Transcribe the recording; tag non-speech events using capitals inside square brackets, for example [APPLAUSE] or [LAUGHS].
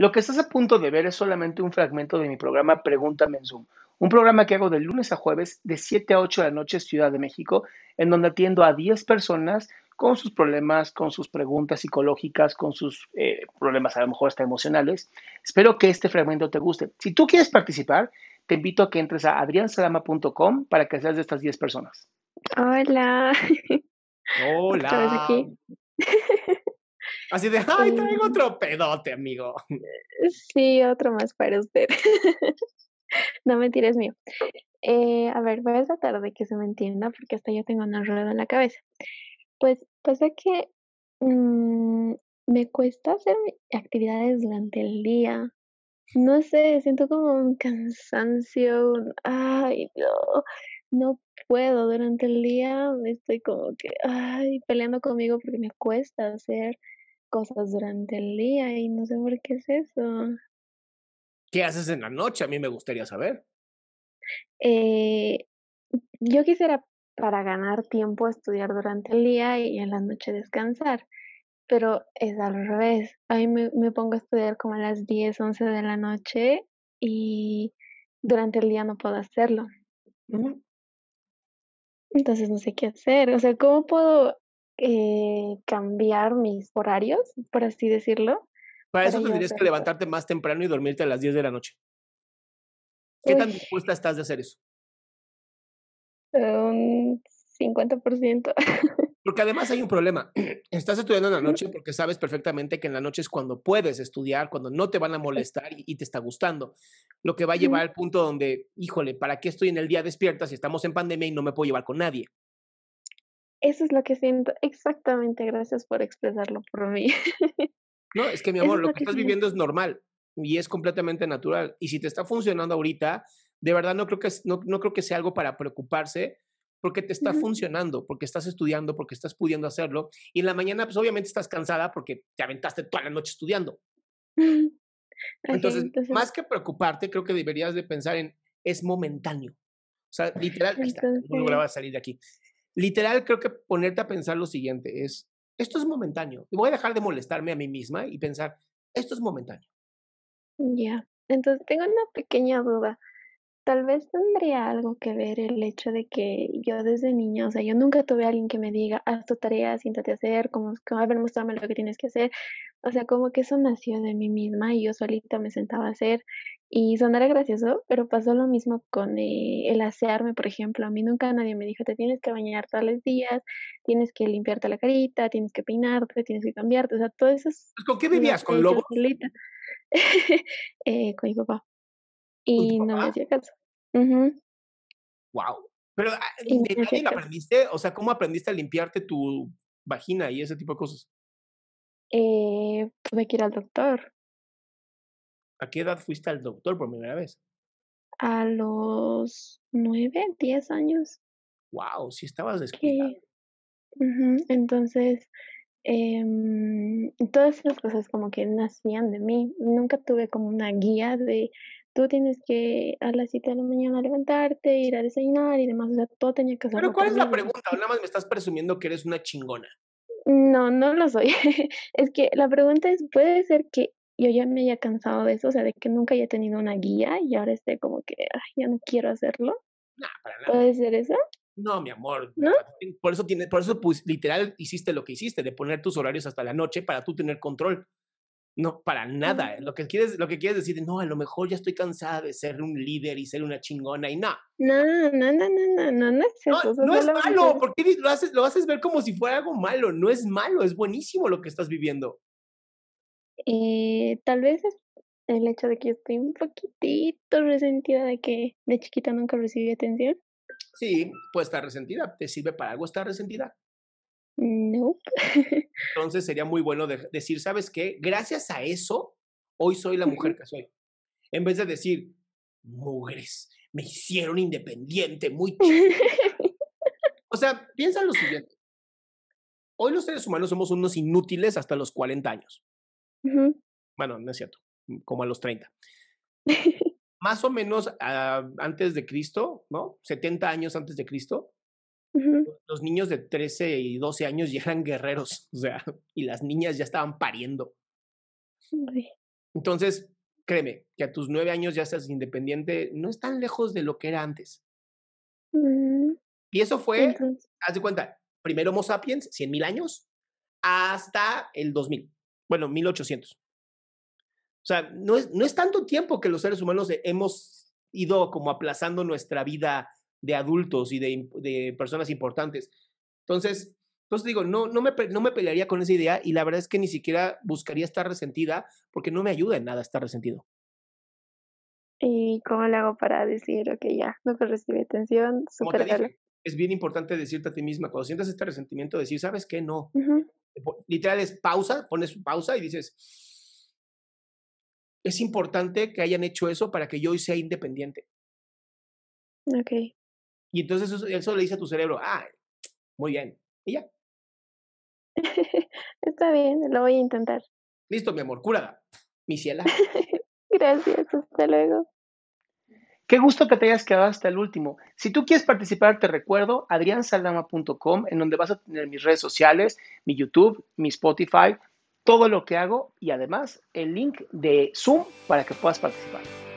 Lo que estás a punto de ver es solamente un fragmento de mi programa Pregúntame en Zoom, un programa que hago de lunes a jueves de 7 a 8 de la noche en Ciudad de México, en donde atiendo a 10 personas con sus problemas, con sus preguntas psicológicas, con sus eh, problemas a lo mejor hasta emocionales. Espero que este fragmento te guste. Si tú quieres participar, te invito a que entres a adriansalama.com para que seas de estas 10 personas. Hola. Hola. Aquí? Así de, ay, em, traigo otro pedote, amigo. Sí, otro más para usted. [LAUGHS] no me tires mío. Eh, a ver, voy a tratar de que se me entienda porque hasta yo tengo una rueda en la cabeza. Pues pasa que mm, me cuesta hacer actividades durante el día. No sé, siento como un cansancio, ay, no, no puedo durante el día, estoy como que, ay, peleando conmigo porque me cuesta hacer cosas durante el día y no sé por qué es eso. ¿Qué haces en la noche? A mí me gustaría saber. Eh, yo quisiera para ganar tiempo estudiar durante el día y en la noche descansar, pero es al revés. A mí me, me pongo a estudiar como a las 10, 11 de la noche y durante el día no puedo hacerlo. Entonces no sé qué hacer. O sea, ¿cómo puedo eh, cambiar mis horarios, por así decirlo. Para eso tendrías que levantarte más temprano y dormirte a las 10 de la noche. ¿Qué tan dispuesta estás de hacer eso? Eh, un 50%. [LAUGHS] Porque además hay un problema. [CLEARS THROAT] Estás estudiando en la noche porque sabes perfectamente que en la noche es cuando puedes estudiar, cuando no te van a molestar y te está gustando. Lo que va a llevar al punto donde, híjole, ¿para qué estoy en el día despierta si estamos en pandemia y no me puedo llevar con nadie? Eso es lo que siento. Exactamente, gracias por expresarlo por mí. [LAUGHS] No, es que mi amor, lo, que, estás viviendo es normal y es completamente natural. Y si te está funcionando ahorita, de verdad no creo que, no, creo que sea algo para preocuparse porque te está funcionando, porque estás estudiando, porque estás pudiendo hacerlo. Y en la mañana, pues obviamente estás cansada porque te aventaste toda la noche estudiando. entonces, más que preocuparte, creo que deberías de pensar en, es momentáneo. O sea, literal, no lograba salir de aquí literal creo que ponerte a pensar lo siguiente es, esto es momentáneo. Voy a dejar de molestarme a mí misma y pensar, esto es momentáneo. Ya, entonces tengo una pequeña duda. Tal vez tendría algo que ver el hecho de que yo desde niña, o sea, yo nunca tuve a alguien que me diga, haz tu tarea, siéntate a hacer, como, a ver, muéstrame lo que tienes que hacer. O sea, como que eso nació de mí misma y yo solita me sentaba a hacer y sonará gracioso, pero pasó lo mismo con eh, el asearme, por ejemplo. A mí nunca nadie me dijo, te tienes que bañar todos los días, tienes que limpiarte la carita, tienes que peinarte, tienes que cambiarte, o sea, todo eso. ¿Con qué vivías? ¿Con lobo [LAUGHS] eh, con mi papá. Y no me hacía caso. ¡Guau! Wow. Pero ah, ¿de nadie aprendiste? O sea, ¿cómo aprendiste a limpiarte tu vagina y ese tipo de cosas? Eh, tuve que ir al doctor. ¿A qué edad fuiste al doctor por primera vez? A los nueve, diez años. Wow, si estabas descuidado. Entonces, em, todas esas cosas como que nacían de mí. Nunca tuve como una guía de tú tienes que a las cita de la mañana levantarte, ir a desayunar y demás. O sea, todo tenía que ser... Pero ¿cuál es la pregunta? Nada más me estás presumiendo que eres una chingona. No, no lo soy. [LAUGHS] es que la pregunta es, ¿puede ser que yo ya me había cansado de eso, o sea, de que nunca haya tenido una guía y ahora esté como que ay, ya no quiero hacerlo. nada. ¿Puede ser eso? No, mi amor. ¿No? [LAUGHS] Por eso, tiene, por eso pues, literal hiciste lo que hiciste, de poner tus horarios hasta la noche para tú tener control. No, para nada. Ah. Lo que quieres, lo que quieres decir, no, a lo mejor ya estoy cansada de ser un líder y ser una chingona y no. No, no, no, no, no, no, es eso. No, no es malo, porque lo haces, lo haces ver como si fuera algo malo. No es malo, es buenísimo lo que estás viviendo. Eh, tal vez es el hecho de que yo estoy un poquitito resentida de que de chiquita nunca recibí atención. Sí, pues estar resentida. ¿Te sirve para algo estar resentida? No. [LAUGHS] Entonces sería muy bueno decir, ¿sabes qué? Gracias a eso, hoy soy la mujer que soy. En vez de decir, mujeres me hicieron independiente, muy chido. [LAUGHS] O sea, piensa lo siguiente. Hoy los seres humanos somos unos inútiles hasta los 40 años. Bueno, no es cierto, como a los 30. [LAUGHS] Más o menos ah, antes de Cristo, ¿no? 70 años antes de Cristo, los niños de 13 y 12 años ya eran guerreros, [LAUGHS] o sea, y las niñas ya estaban pariendo. Entonces, créeme, que a tus 9 años ya seas independiente, no es tan lejos de lo que era antes. Y eso fue, haz de cuenta, primero Homo sapiens, mil años, hasta el 2000 bueno, 1800. O sea, no es, no es tanto tiempo que los seres humanos hemos ido como aplazando nuestra vida de adultos y de, de personas importantes. Entonces, entonces digo, no, no, me, no me pelearía con esa idea y la verdad es que ni siquiera buscaría estar resentida porque no me ayuda en nada estar resentido. ¿Y cómo le hago para decir, ok, ya, no te recibe atención, super dije, Es bien importante decirte a ti misma, cuando sientas este resentimiento, decir, ¿sabes qué? No, literal es pausa, pones pausa y dices, es importante que hayan hecho eso para que yo hoy sea independiente. Ok. Y entonces eso, le dice a tu cerebro, ah, muy bien, y ya. [LAUGHS] Está bien, lo voy a intentar. Listo, mi amor, cura mi ciela. [LAUGHS] Gracias, hasta luego. Qué gusto que te hayas quedado hasta el último. Si tú quieres participar, te recuerdo adriansaldama.com, en donde vas a tener mis redes sociales, mi YouTube, mi Spotify, todo lo que hago y además el link de Zoom para que puedas participar.